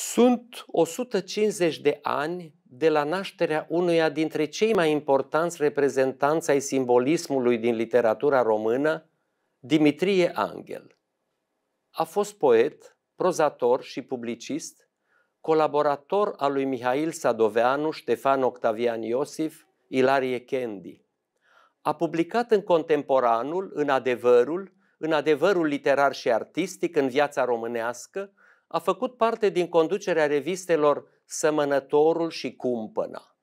Sunt 150 de ani de la nașterea unuia dintre cei mai importanți reprezentanți ai simbolismului din literatura română, Dimitrie Angel. A fost poet, prozator și publicist, colaborator al lui Mihail Sadoveanu, Ștefan Octavian Iosif, Ilarie Kendi. A publicat în contemporanul, în adevărul, în adevărul literar și artistic, în viața românească, a făcut parte din conducerea revistelor Sămănătorul și Cumpăna.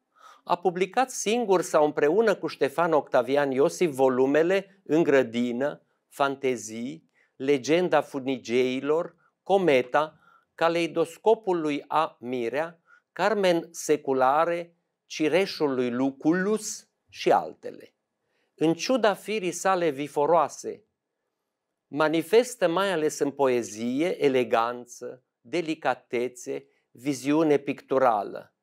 A publicat singur sau împreună cu Ștefan Octavian Iosif volumele În grădină, Fantezii, Legenda funigeilor, Cometa, Caleidoscopul lui A. Mirea, Carmen Seculare, Cireșul lui Luculus” și altele. În ciuda firii sale viforoase, manifestă mai ales în poezie eleganță, delicatețe, viziune picturală.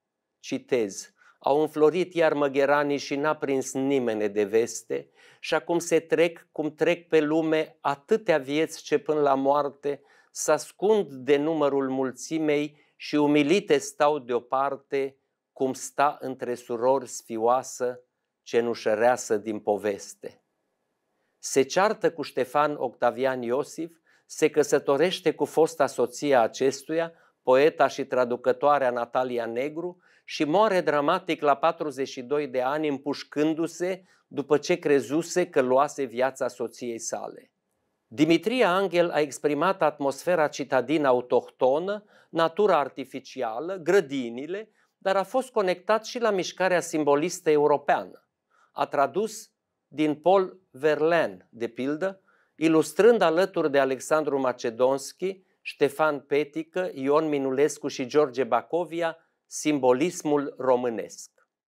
Citez, au înflorit iar măgheranii și n-a prins nimeni de veste și acum se trec cum trec pe lume atâtea vieți ce până la moarte să ascund de numărul mulțimei și umilite stau deoparte cum sta între surori sfioasă cenușăreasă din poveste se ceartă cu Ștefan Octavian Iosif, se căsătorește cu fosta soție a acestuia, poeta și traducătoarea Natalia Negru, și moare dramatic la 42 de ani împușcându-se după ce crezuse că luase viața soției sale. Dimitria Angel a exprimat atmosfera citadină autohtonă, natura artificială, grădinile, dar a fost conectat și la mișcarea simbolistă europeană. A tradus din Paul Verlaine, de pildă, ilustrând alături de Alexandru Macedonski, Ștefan Petică, Ion Minulescu și George Bacovia simbolismul românesc.